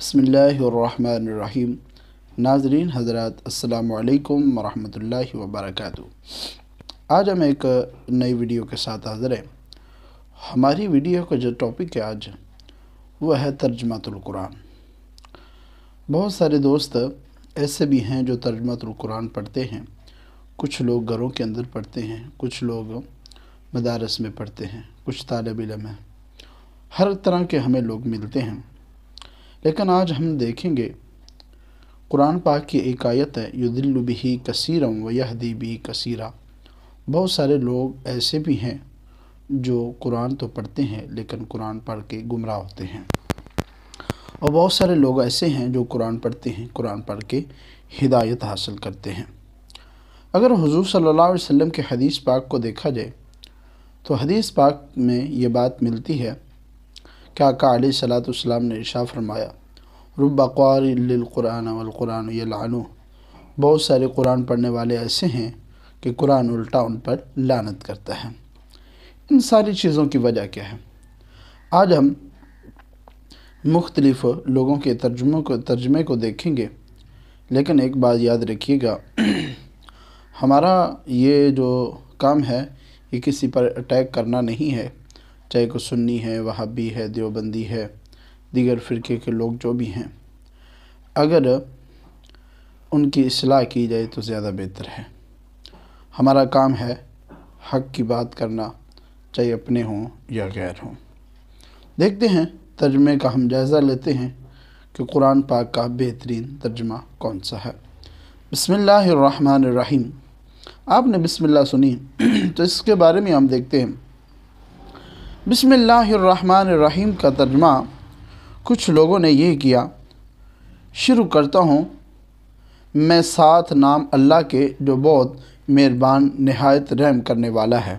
बसमीम नाजरीन हज़रत अल्लाम वरहमल वर्क आज हम एक नई वीडियो के साथ हाज़िर हैं हमारी वीडियो का जो टॉपिक है आज वह है तर्जमातुल्कुरान बहुत सारे दोस्त ऐसे भी हैं जो तर्जमातुल्कुरान पढ़ते हैं कुछ लोग घरों के अंदर पढ़ते हैं कुछ लोग मदारस में पढ़ते हैं कुछ तालब इलम हैं हर तरह के हमें लोग मिलते हैं लेकिन आज हम देखेंगे कुरान पाक की एक आयत है युद्लुबी बिही कसीरम व यहदी बी कसीरा बहुत सारे लोग ऐसे भी हैं जो कुरान तो पढ़ते हैं लेकिन कुरान पढ़ के गुमराह होते हैं और बहुत सारे लोग ऐसे हैं जो कुरान पढ़ते हैं कुरान पढ़ के हिदायत हासिल करते हैं अगर हुजूर सल्लल्लाहु अलैहि वसल्लम के हदीस पाक को देखा जाए तो हदीस पाक में ये बात मिलती है क्या आका सलाम ने इशा फरमाया रुब क़ुरान वलकुरान ये बहुत सारे कुरान पढ़ने वाले ऐसे हैं कि कुरान उल्टा उन पर लानत करता है इन सारी चीज़ों की वजह क्या है आज हम मुख्तलफ़ लोगों के तर्जुमों को तर्जमे को देखेंगे लेकिन एक बात याद रखिएगा हमारा ये जो काम है ये किसी पर अटैक करना नहीं है चाहे को सुन्नी है वहाबी है देवबंदी है दीगर फ़िरके के लोग जो भी हैं अगर उनकी असलाह की जाए तो ज़्यादा बेहतर है हमारा काम है हक की बात करना चाहे अपने हों या गैर हों देखते हैं तर्जमे का हम जायज़ा लेते हैं कि कुरान पाक का बेहतरीन तर्जमा कौन सा है बसमिल्लर रहीम आपने बिस्मिल्लाह सुनी तो इसके बारे में हम देखते हैं बिसमीम का तर्जमा कुछ लोगों ने यह किया शुरू करता हूँ मैं सात नाम अल्लाह के जो बहुत मेहरबान नहायत रहम करने वाला है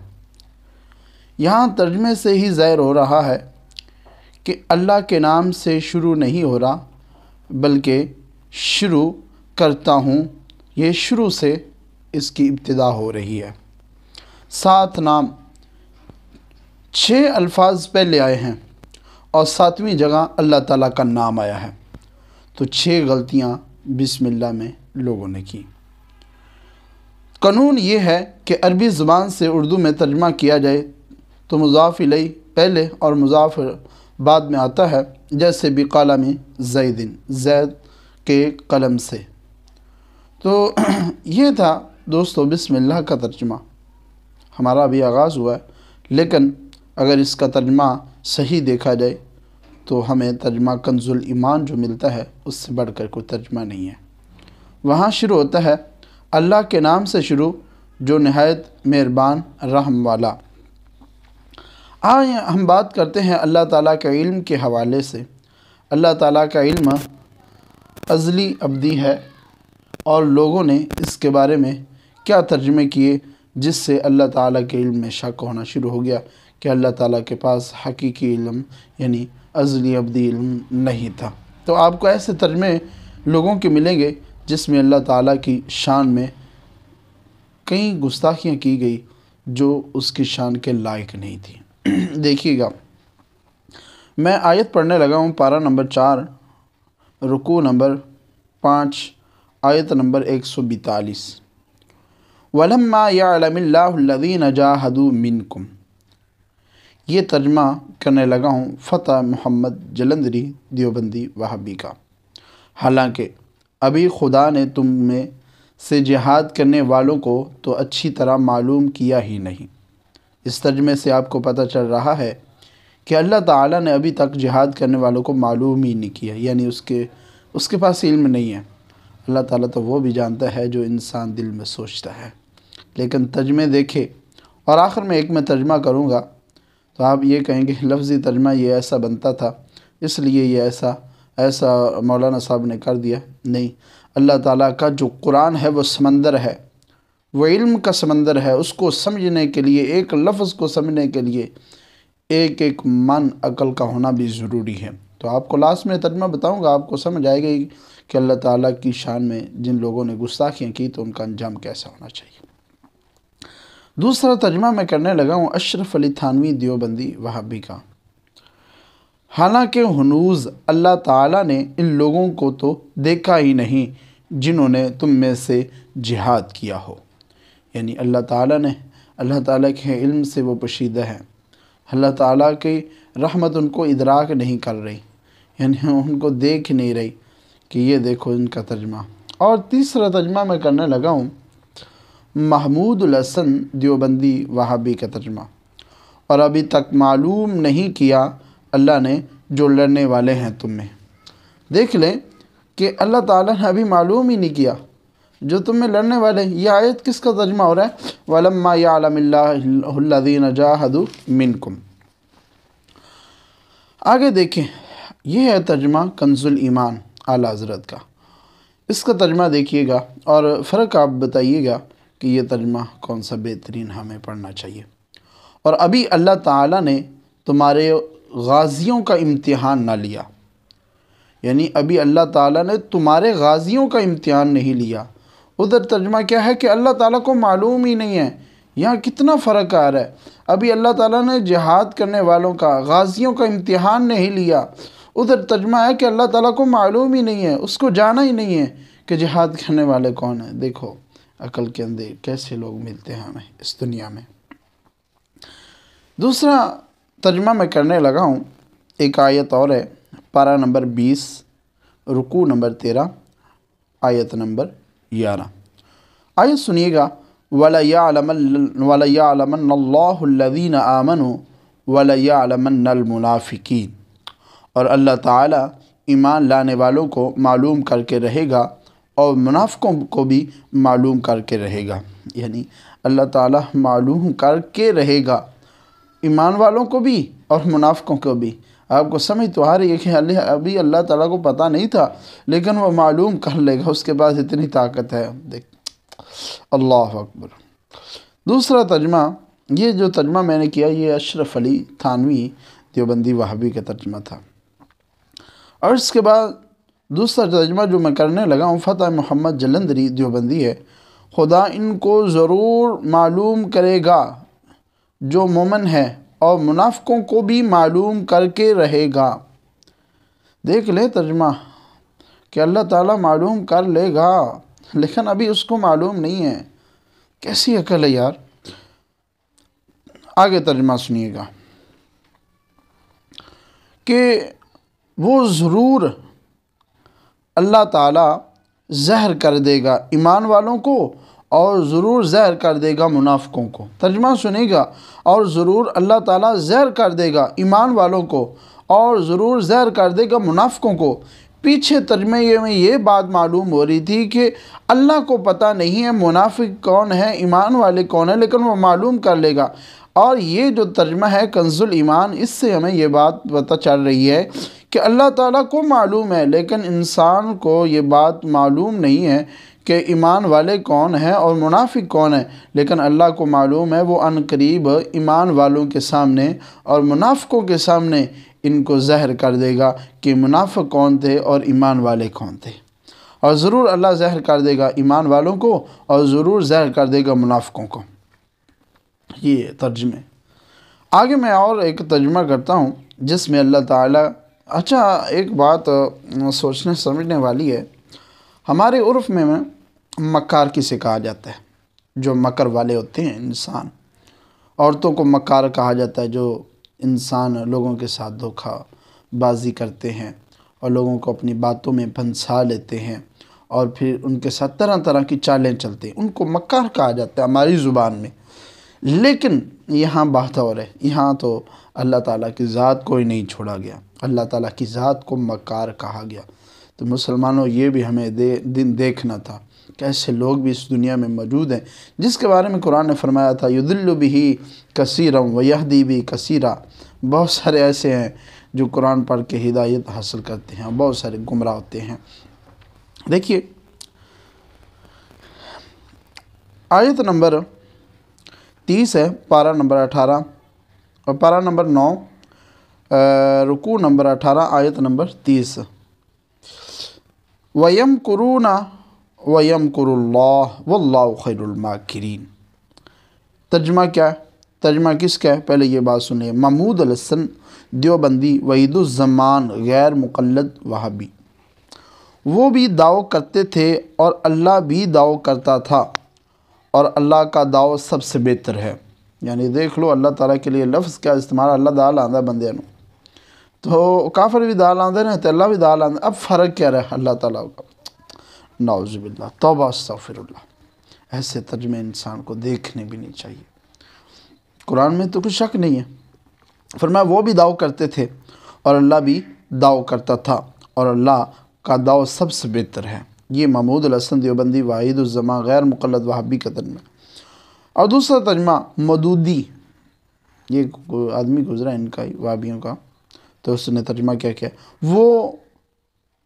यहाँ तर्जमे से ही ज़ाहिर हो रहा है कि अल्लाह के नाम से शुरू नहीं हो रहा बल्कि शुरू करता हूँ ये शुरू से इसकी इब्तदा हो रही है सात नाम छः अल्फाज पहले आए हैं और सातवीं जगह अल्लाह ताला का नाम आया है तो छः गलतियाँ बिस्मिल्लाह में लोगों ने की कानून ये है कि अरबी ज़बान से उर्दू में तर्जमा किया जाए तो मुजाफ पहले और मुजाफ बाद में आता है जैसे भी कला में जैदिन जैद के कलम से तो ये था दोस्तों बिस्मिल्लाह का तर्जमा हमारा अभी आगाज़ हुआ है लेकिन अगर इसका तर्जमा सही देखा जाए तो हमें तर्जमा कंजुल ईमान जो मिलता है उससे बढ़कर कोई तर्जमा नहीं है वहाँ शुरू होता है अल्लाह के नाम से शुरू जो नहायत मेहरबान रहम वाला आए हम बात करते हैं अल्लाह ताला के इल्म के हवाले से अल्लाह ताला का इल्म अजली अबदी है और लोगों ने इसके बारे में क्या तर्जमे किए जिससे अल्लाह ताला के इल्म में शक होना शुरू हो गया कि अल्लाह ताला के पास हकीकी इल्म यानी अजली अब्दी इल्म नहीं था तो आपको ऐसे तर्जमे लोगों के मिलेंगे जिसमें अल्लाह ताला की शान में कई गुस्ताखियाँ की गई जो उसकी शान के लायक नहीं थी देखिएगा मैं आयत पढ़ने लगा हूँ पारा नंबर चार रुकू नंबर पाँच आयत नंबर एक सौ बतालीस वलम्मा यालमीन जाहदू मिनकुम ये तर्जमा करने लगा हूँ फ़तेह मोहम्मद जलंदरी दियोबंदी वहाबी का हालांकि अभी खुदा ने तुम में से जिहाद करने वालों को तो अच्छी तरह मालूम किया ही नहीं इस तर्जमे से आपको पता चल रहा है कि अल्लाह ताला ने अभी तक जिहाद करने वालों को मालूम ही नहीं किया यानी उसके उसके पास इल्म नहीं है अल्लाह ताला तो वो भी जानता है जो इंसान दिल में सोचता है लेकिन तर्जमे देखे और आखिर में एक मैं तर्जमा करूँगा तो आप ये कहेंगे लफ्ज़ी तर्जमा ये ऐसा बनता था इसलिए ये ऐसा ऐसा मौलाना साहब ने कर दिया नहीं अल्लाह ताला का जो कुरान है वो समंदर है वो इल्म का समंदर है उसको समझने के लिए एक लफ्ज़ को समझने के लिए एक एक मन अकल का होना भी ज़रूरी है तो आपको लास्ट में तर्जमा बताऊंगा आपको समझ आएगा कि अल्लाह ताला की शान में जिन लोगों ने गुस्ताखियाँ की तो उनका अंजाम कैसा होना चाहिए दूसरा तर्जमा मैं करने लगा हूँ अशरफ अली थानवी दियोबंदी वहाबी का हालांकि हनूज अल्लाह ताला ने इन लोगों को तो देखा ही नहीं जिन्होंने तुम में से जिहाद किया हो यानी अल्लाह ताला ने अल्लाह ताला के इल्म से वो पोशीदा हैं अल्लाह ताला की रहमत उनको इदराक नहीं कर रही यानी उनको देख नहीं रही कि ये देखो इनका तर्जमा और तीसरा तर्जमा मैं करने लगा हूँ महमूद लसन वहाबी का तर्जमा और अभी तक मालूम नहीं किया अल्लाह ने जो लड़ने वाले हैं तुम में देख लें कि अल्लाह ताला ने अभी मालूम ही नहीं किया जो तुम में लड़ने वाले यह आयत किसका तर्जमा हो रहा है वलम्मा जाहदु मिनकुम आगे देखें यह है तर्जमा कंजुल ईमान आला हजरत का इसका तर्जमा देखिएगा और फ़र्क आप बताइएगा कि ये तर्जमा कौन सा बेहतरीन हमें पढ़ना चाहिए और अभी अल्लाह ताला ने तुम्हारे गाज़ियों का इम्तिहान ना लिया यानी अभी अल्लाह ताला ने तुम्हारे गाज़ियों का इम्तिहान नहीं लिया उधर तर्जमा क्या है कि अल्लाह ताला को मालूम ही नहीं है यहाँ कितना फ़र्क आ रहा है अभी अल्लाह ताला ने जिहाद करने वालों का गाज़ियों का इम्तिहान नहीं लिया उधर तर्जमा है कि अल्लाह ताला को मालूम ही नहीं है उसको जाना ही नहीं है कि जिहाद करने वाले कौन हैं देखो अकल के अंधे कैसे लोग मिलते हैं हमें इस दुनिया में दूसरा तर्जमा मैं करने लगा हूँ एक आयत और है पारा नंबर बीस रुकू नंबर तेरह आयत नंबर ग्यारह आयत सुनिएगा वलमल्लादीन आमन वलयालमनमुनाफिकी और अल्लाह ताला ईमान लाने वालों को मालूम करके रहेगा और मुनाफ़ों को भी मालूम करके रहेगा यानी अल्लाह ताला मालूम करके रहेगा ईमान वालों को भी और मुनाफ़ों को भी आपको समझ तो आ रही है कि अभी अल्लाह ताला को पता नहीं था लेकिन वो मालूम कर लेगा उसके पास इतनी ताकत है देख अल्लाह अकबर दूसरा तर्जमा ये जो तर्जमा मैंने किया ये अशरफ अली थानवी देवबंदी वहाबी का तर्जमा था और इसके बाद दूसरा तर्जमा जो मैं करने लगा हूँ फ़तः मोहम्मद जलंदरी देवबंदी है खुदा इनको ज़रूर मालूम करेगा जो मोमन है और मुनाफ़ों को भी मालूम करके रहेगा देख ले तर्जमा कि अल्लाह ताला मालूम कर लेगा लेकिन अभी उसको मालूम नहीं है कैसी अकल है यार आगे तर्जमा सुनिएगा कि वो ज़रूर अल्लाह ताला जहर कर देगा ईमान वालों को और ज़रूर जहर कर देगा मुनाफ़ों को तर्जमा सुनेगा और ज़रूर अल्लाह ताला जहर कर देगा ईमान वालों को और ज़रूर जहर कर देगा मुनाफ़ों को पीछे तर्जमे में ये बात मालूम हो रही थी कि अल्लाह को पता नहीं है मुनाफिक कौन है ईमान वाले कौन है लेकिन वो मालूम कर लेगा और ये जो तर्जमा है कंजुल ईमान इससे हमें ये बात पता चल रही है कि अल्लाह ताला को मालूम है लेकिन इंसान को ये बात मालूम नहीं है कि ईमान वाले कौन हैं और मुनाफिक कौन है लेकिन अल्लाह को मालूम है वो अनकरीब ईमान वालों के सामने और मुनाफिकों के सामने इनको जहर कर देगा कि मुनाफिक कौन थे और ईमान वाले कौन थे और ज़रूर अल्लाह जहर कर देगा ईमान वालों को और ज़रूर जहर कर देगा मुनाफिकों को ये तर्जमे आगे मैं और एक तर्जमा करता हूँ जिसमें अल्लाह ताला अच्छा एक बात सोचने समझने वाली है हमारे उर्फ में, मकार किसे कहा जाता है जो मकर वाले होते हैं इंसान औरतों को मकार कहा जाता है जो इंसान लोगों के साथ धोखा बाजी करते हैं और लोगों को अपनी बातों में फंसा लेते हैं और फिर उनके साथ तरह तरह की चालें चलते हैं उनको मकार कहा जाता है हमारी ज़ुबान में लेकिन यहाँ बात और है यहाँ तो अल्लाह ताला की ज़ात को ही नहीं छोड़ा गया अल्लाह ताला की ज़ात को मकार कहा गया तो मुसलमानों ये भी हमें दे, दिन देखना था कैसे लोग भी इस दुनिया में मौजूद हैं जिसके बारे में कुरान ने फरमाया था युद्ल भी कसीरम वहदी भी कसीरा बहुत सारे ऐसे हैं जो कुरान पढ़ के हिदायत हासिल करते हैं बहुत सारे गुमराह होते हैं देखिए आयत नंबर तीस है पारा नंबर अठारह और पारा नंबर नौ रुकू नंबर अठारह आयत नंबर तीस वयम कुरुना वयम कुरुल्ला वल्ला खैरमाकिरीन तर्जमा क्या है तर्जमा किसका है पहले ये बात सुनिए महमूद अलसन देवबंदी वहीदुलज़मान गैर मुकलद वहाबी वो भी दाव करते थे और अल्लाह भी दाव करता था और अल्लाह का दाव सबसे बेहतर है यानी देख लो अल्लाह ताला के लिए लफ्ज़ का इस्तेमाल अल्लाह दाल आंदा बंदे तो काफर भी दाल आंदे ना तो अल्लाह भी दाल आंदा अब फ़र्क क्या रहा अल्लाह ताला का नाउज़बिल्ला तोबा सफ़िरल्ला ऐसे तर्जमे इंसान को देखने भी नहीं चाहिए कुरान में तो कुछ शक नहीं है फिर मैं वो भी दाव करते थे और अल्लाह भी दाव करता था और अल्लाह का दाव सबसे बेहतर है ये महमूद अलहसन देवबंदी उज़मा गैर मुकलद वहाबी कतन में और दूसरा तजमा मदूदी ये आदमी गुजरा इनका वाबियों का तो उसने तर्जमा क्या किया वो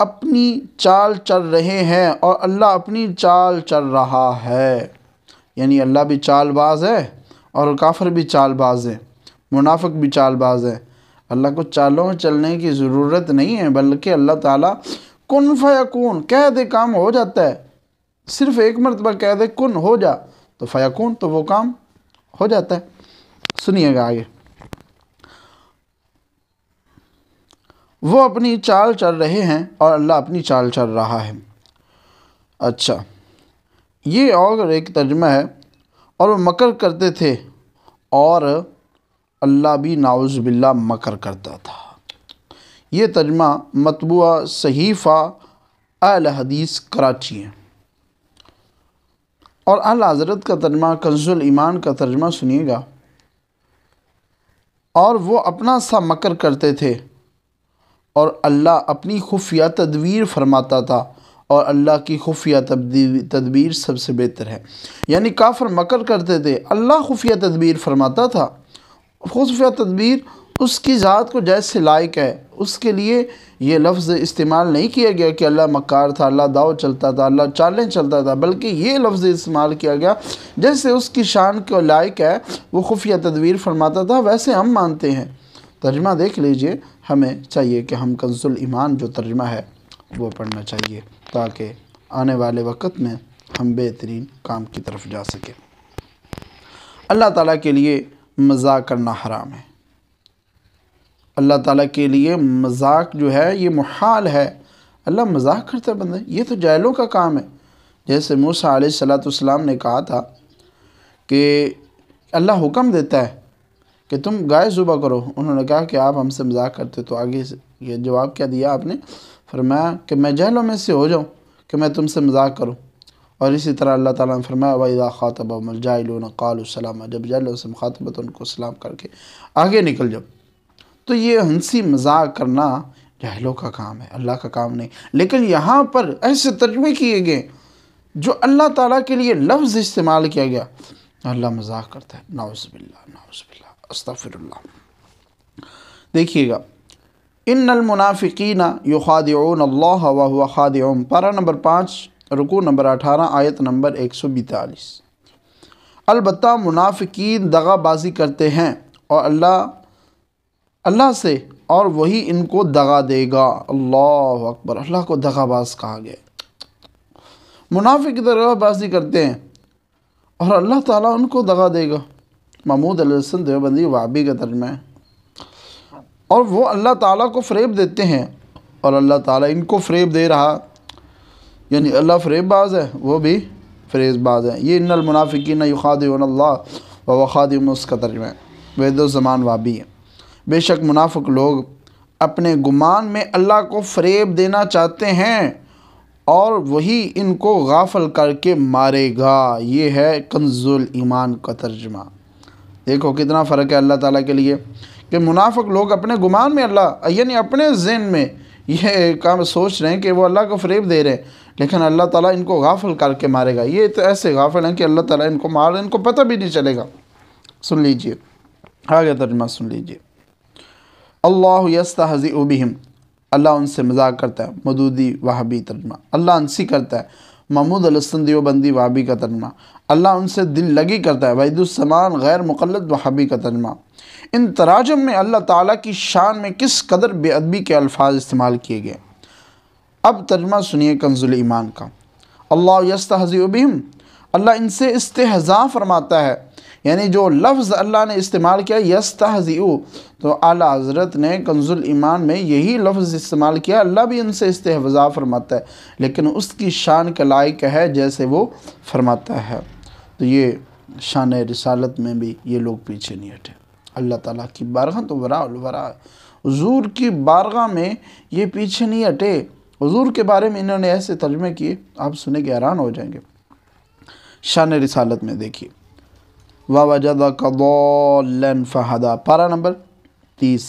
अपनी चाल चल रहे हैं और अल्लाह अपनी चाल चल रहा है यानी अल्लाह भी चालबाज है और काफर भी चालबाज है मुनाफिक भी चालबाज है अल्लाह को चालों में चलने की ज़रूरत नहीं है बल्कि अल्लाह ताला कन फ़याकून कह दे काम हो जाता है सिर्फ एक मरतबा कह दे कन हो जा तो फ़याकून तो वो काम हो जाता है सुनिएगा आगे वो अपनी चाल चल रहे हैं और अल्लाह अपनी चाल चल रहा है अच्छा ये और एक तर्जमा है और वो मकर करते थे और अल्लाह भी नाउज़ बिल्ला मकर करता था ये तर्जमा मतबूआ सहीफ़ा अल हदीस कराची है और अल हज़रत का तर्जमा कंजुल ईमान का तर्जमा सुनिएगा और वो अपना सा मकर करते थे और अल्लाह अपनी खुफिया तदवीर फरमाता था और अल्लाह की खुफिया तदबीर सबसे बेहतर है यानी काफर मकर करते थे अल्लाह खुफिया तदबीर फरमाता था खुफिया तदबीर उसकी ज़ात को जैसे लायक है उसके लिए ये लफ्ज़ इस्तेमाल नहीं किया गया कि अल्लाह मक्कार था अल्लाह दाव चलता था अल्लाह चालें चलता था बल्कि ये लफ्ज़ इस्तेमाल किया गया जैसे उसकी शान को लायक है वो खुफिया तदवीर फरमाता था वैसे हम मानते हैं तर्जमा देख लीजिए हमें चाहिए कि हम कंसुल ईमान जो तर्जमा है वो पढ़ना चाहिए ताकि आने वाले वक्त में हम बेहतरीन काम की तरफ जा सकें अल्लाह ताला के लिए मज़ाक करना हराम है अल्लाह ताला के लिए मजाक जो है ये मुहाल है अल्लाह मजाक करता है बंदा ये तो जायलों का काम है जैसे मूसा सलाम ने कहा था कि अल्लाह हुक्म देता है कि तुम गाय ज़ुबह करो उन्होंने कहा कि आप हमसे मजाक करते तो आगे ये जवाब क्या दिया आपने फरमाया कि मैं जहलों में से हो जाऊँ कि मैं तुमसे मजाक करूँ और इसी तरह अल्लाह ताला ने फरमाया वाइदा ख़ातबा मलजाइल काल सलामा जब जहलों से मुखातबत उनको सलाम करके आगे निकल जाओ तो ये हंसी मजाक करना जहलों का काम है अल्लाह का काम नहीं लेकिन यहाँ पर ऐसे तर्जमे किए गए जो अल्लाह ताला के लिए लफ्ज़ इस्तेमाल किया गया अल्लाह मजाक करता है नाउज़बिल्ला नाउज़बिल्ला अस्तफ़िरुल्ला देखिएगा इन मुनाफ़िकीना युखादिन अल्लाह व खाद पारा नंबर पाँच रुकू नंबर अठारह आयत नंबर एक सौ बैतालीस अलबत् मुनाफिकीन दगाबाजी करते हैं और अल्लाह अल्लाह से और वही इनको दगा देगा अल्लाह अकबर अल्लाह को दगाबाज कहा गया मुनाफे की दगाबाजी करते हैं और अल्लाह ताला उनको दगा देगा महमूद अलहसन देवबंदी वाबी के दरम्यान और वो अल्लाह ताला को फ्रेब देते हैं और अल्लाह ताला इनको फ्रेब दे रहा यानी अल्लाह फ्रेबबाज है वो भी फ्रेजबाज है ये इन मुनाफिकी युखादिन अल्लाह व वखादिन उसका तर्जमा वेद जमान वाबी है बेशक मुनाफिक लोग अपने गुमान में अल्लाह को फरेब देना चाहते हैं और वही इनको गाफल करके मारेगा ये है कंजुल ईमान का तर्जमा देखो कितना फ़र्क है अल्लाह ताला के लिए कि मुनाफिक लोग अपने गुमान में अल्लाह यानी अपने जहन में यह काम सोच रहे हैं कि वो अल्लाह को फरेब दे रहे हैं लेकिन अल्लाह ताला इनको गाफल करके मारेगा ये तो ऐसे गाफल हैं कि अल्लाह ताला इनको मार इनको पता भी नहीं चलेगा सुन लीजिए आगे तर्जमा सुन लीजिए अल्लाह हजी उबिहम अल्लाह उनसे मजाक करता है मदूदी वहाबी तर्जमा अल्लाह अनसी करता है महमूद अलसन देवबंदी वहाबी का तर्जमा अल्लाह उनसे दिल लगी करता है वहीदुलसमान गैर मुकलद वहाबी का तर्जमा इन तराजम में अल्लाह ताला की शान में किस कदर बेअदबी के अल्फाज इस्तेमाल किए गए अब तर्जमा सुनिए कंजुल ईमान का अल्लाह यस्ता हजीबिम अल्लाह इनसे इस्तेजा फरमाता है यानी जो लफ्ज़ अल्लाह ने इस्तेमाल किया यस तहज़ीऊ तो आला हज़रत ने कंजुल ईमान में यही लफ्ज़ इस्तेमाल किया अल्लाह भी इनसे इस्तेजा फरमाता है लेकिन उसकी शान के लायक है जैसे वो फरमाता है तो ये शान रसालत में भी ये लोग पीछे नहीं हटे अल्लाह ताला की बारगा तो वरा हजूर की बारगाह में ये पीछे नहीं हटे हजूर के बारे में इन्होंने ऐसे तर्जमे किए आप सुने के हैरान हो जाएंगे शान रसालत में देखिए व वजद कदौलन फ़हदा पारा नंबर तीस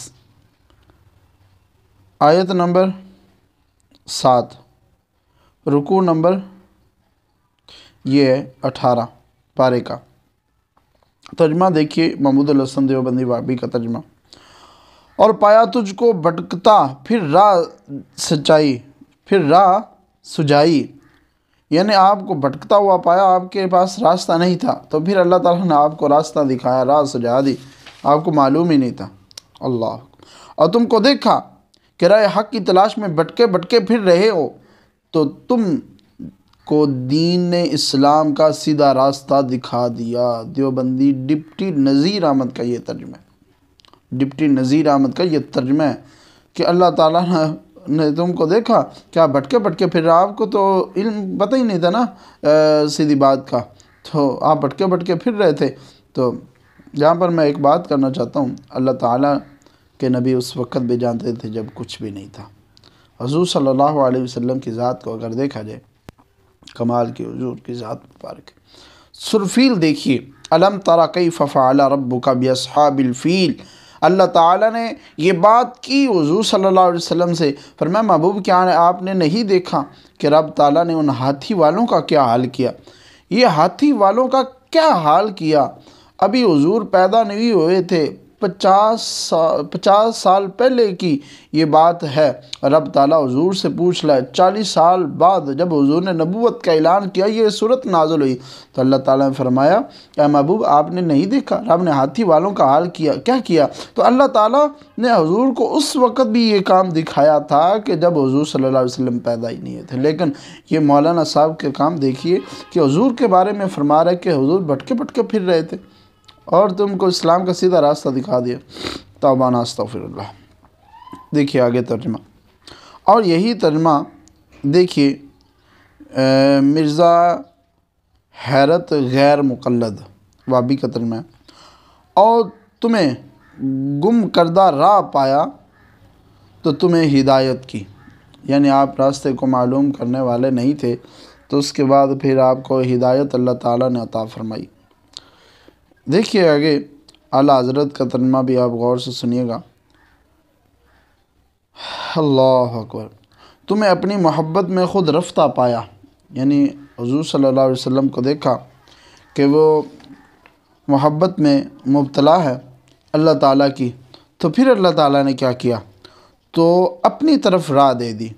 आयत नंबर सात रुकू नंबर ये है अठारह पारे का तर्जमा देखिए महमूद लसन देवबंदी वाबी का तर्जमा और पाया तुझको भटकता फिर राह सच्चाई फिर राह सुझाई यानी आपको भटकता हुआ पाया आपके पास रास्ता नहीं था तो फिर अल्लाह ताला ने आपको रास्ता दिखाया राह सुझा दी आपको मालूम ही नहीं था अल्लाह और तुमको देखा कि राय हक की तलाश में भटके भटके फिर रहे हो तो तुम को दीन ने इस्लाम का सीधा रास्ता दिखा दिया देवबंदी डिप्टी नज़ीर अहमद का ये तर्जमा है डिप्टी नज़ीर अहमद का ये तर्जमा है कि अल्लाह ताला ने ने तुमको देखा क्या भटके भटके फिर आपको तो इल्म पता ही नहीं था ना आ, सीधी बात का तो आप भटके भटके फिर रहे थे तो यहाँ पर मैं एक बात करना चाहता हूँ अल्लाह ताला के नबी उस वक़्त भी जानते थे जब कुछ भी नहीं था हजूर सल्लल्लाहु अलैहि वसल्लम की ज़ात को अगर देखा जाए कमाल की हजूर की ज़ात मुबारक सुरफील देखिए अलम तरा कई फ़फ़ाला रब्बू का बियसहाबिलफ़ील अल्लाह ताला ने ये बात की वजू सल्लल्लाहु अलैहि वसल्लम से मैं महबूब क्या आपने नहीं देखा कि रब ताला ने उन हाथी वालों का क्या हाल किया ये हाथी वालों का क्या हाल किया अभी हजूर पैदा नहीं हुए थे पचास सा, पचास साल पहले की ये बात है रब ताला हजूर से पूछ लाए चालीस साल बाद जब हजूर ने नबूत का ऐलान किया ये सूरत नाजुल हुई तो अल्लाह ताला ने फरमाया क्या महबूब आपने नहीं देखा रब ने हाथी वालों का हाल किया क्या किया तो अल्लाह ताला ने हजूर को उस वक़्त भी ये काम दिखाया था कि जब हजूर सल्ला वसम पैदा ही नहीं थे लेकिन ये मौलाना साहब के काम देखिए कि हजूर के बारे में फरमा रहे कि हजूर भटके भटके फिर रहे थे और तुमको इस्लाम का सीधा रास्ता दिखा दिया तोबाना अस्तफ़िर देखिए आगे तर्जमा और यही तर्जमा देखिए मिर्ज़ा हैरत गैर मुकलद वाबी का तर्जमा और तुम्हें गुम करदा राह पाया तो तुम्हें हिदायत की यानी आप रास्ते को मालूम करने वाले नहीं थे तो उसके बाद फिर आपको हिदायत अल्लाह ताला ने अता फरमाई देखिए आगे आला हज़रत का तनमा भी आप गौर से सुनिएगा अल्लाह अकबर तुम्हें अपनी मोहब्बत में ख़ुद रफ्ता पाया यानी हजू सल्ला वसम को देखा कि वो मोहब्बत में मुबतला है अल्लाह ताला की तो फिर अल्लाह ताला ने क्या किया तो अपनी तरफ राह दे दी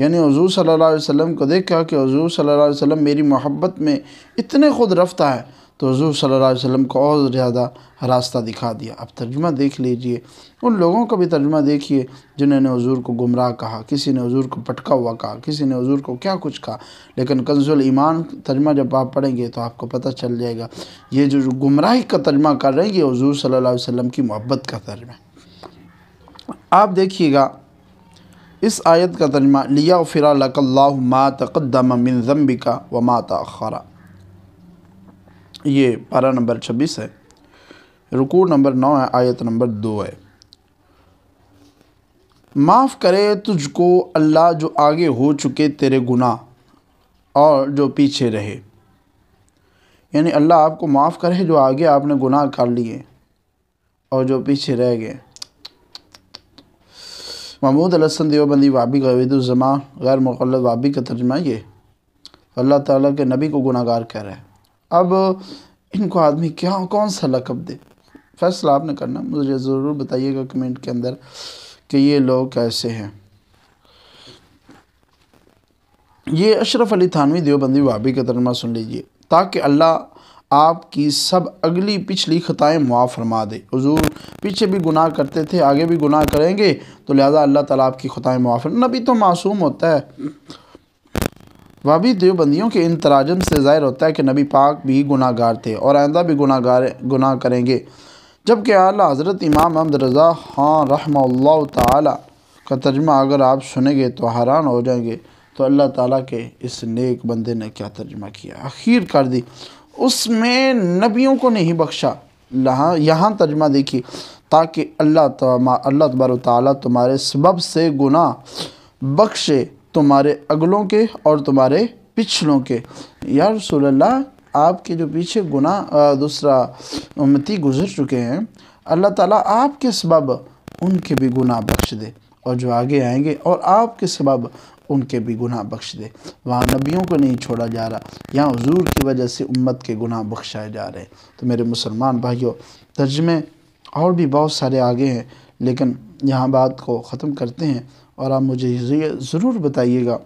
यानी हजू सल्ला वसम को देखा कि हजूर सल्ला वसम मेरी मोहब्बत में इतने ख़ुद रफ्ता है तो हजूर सल्ला वसम को और ज़्यादा रास्ता दिखा दिया अब तर्जुमा देख लीजिए उन लोगों का भी तर्जुमा देखिए जिन्होंने हजूर को गुमराह कहा किसी ने हजूर को पटका हुआ कहा किसी ने हजूर को क्या कुछ कहा लेकिन कंजुल ईमान तर्जमा जब आप पढ़ेंगे तो आपको पता चल जाएगा ये जो गुमराही का तर्जमा कर रहे हैं ये हजूर सल्ला वसम की मोहब्बत का तर्जमा आप देखिएगा इस आयत का तर्जमा लिया फिर लकल्ला मा तकदम मिन जम्बिका व माता खरा ये पारा नंबर छब्बीस है रुकू नंबर नौ है आयत नंबर दो है माफ़ करे तुझको अल्लाह जो आगे हो चुके तेरे गुनाह और जो पीछे रहे यानी अल्लाह आपको माफ़ करे जो आगे आपने गुनाह कर लिए और जो पीछे रह गए महमूद अलसन देवबंदी वाबी गवीदुलज़मा गैर मुखल वाबी का तर्जमा ये अल्लाह ताला के नबी को गुनागार कह रहा है अब इनको आदमी क्या कौन सा लकब दे फैसला आपने करना मुझे ज़रूर बताइएगा कमेंट के अंदर कि ये लोग कैसे हैं ये अशरफ अली थानवी देवबंदी वाबी का तरमा सुन लीजिए ताकि अल्लाह आपकी सब अगली पिछली ख़ताएँ मुआफ़ फरमा दे हजूर पीछे भी गुनाह करते थे आगे भी गुनाह करेंगे तो लिहाजा अल्लाह ताला आपकी ख़ताएँ मुआफ़ नबी तो मासूम होता है वह भी देवबंदियों के इन तराजम से ज़ाहिर होता है कि नबी पाक भी गुनागार थे और आइंदा भी गुनागार गुनाह करेंगे जबकि आला हज़रत इमाम अहमद रज़ा हाँ रहम का तर्जमा अगर आप सुनेंगे तो हैरान हो जाएंगे तो अल्लाह ताला के इस नेक बंदे ने क्या तर्जमा किया आखिर कर दी उसमें नबियों को नहीं बख्शा लहाँ यहाँ तर्जमा देखी ताकि अल्लाह तो अल्लाह तबारा तुम्हारे सबब से गुनाह बख्शे तुम्हारे अगलों के और तुम्हारे पिछलों के या रसोल्ला आपके जो पीछे गुना दूसरा उम्मती गुजर चुके हैं अल्लाह ताला आपके सबब उनके भी गुनाह बख्श दे और जो आगे आएंगे और आपके सबब उनके भी गुनाह बख्श दे वहाँ नबियों को नहीं छोड़ा जा रहा यहाँ हजूर की वजह से उम्मत के गुनाह बख्शाए जा रहे हैं तो मेरे मुसलमान भाइयों तर्जमे और भी बहुत सारे आगे हैं लेकिन यहाँ बात को ख़त्म करते हैं और आप मुझे ज़रूर बताइएगा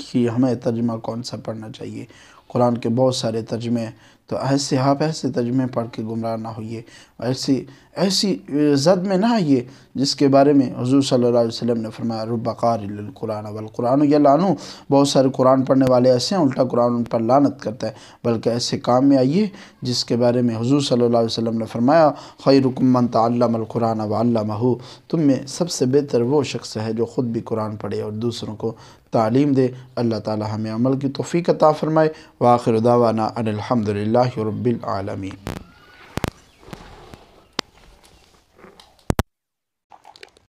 कि हमें तर्जमा कौन सा पढ़ना चाहिए कुरान के बहुत सारे तर्जमे हैं तो ऐसे आप ऐसे तर्जमे पढ़ के गुमराह ना होइए ऐसी ऐसी जद में ना आइए जिसके बारे में हजूर सल्ला वसम ने फरमाया रुबकारकुरान वलकुरान या लानू बहुत सारे कुरान पढ़ने वाले ऐसे हैं उल्टा कुरान उन पर लानत करता है बल्कि ऐसे काम में आइए जिसके बारे में हजूर सल्ला वसम ने फरमाया रुकमन तल्लमकुरान वाल्लमहु तुम में सबसे बेहतर वो शख्स है जो ख़ुद भी कुरान पढ़े और दूसरों को तालीम दे अल्लाह ताला हमें अमल की तोफ़ी अता फ़रमाए वाखिर दावाना अनिलहमदिल्ला रबालमी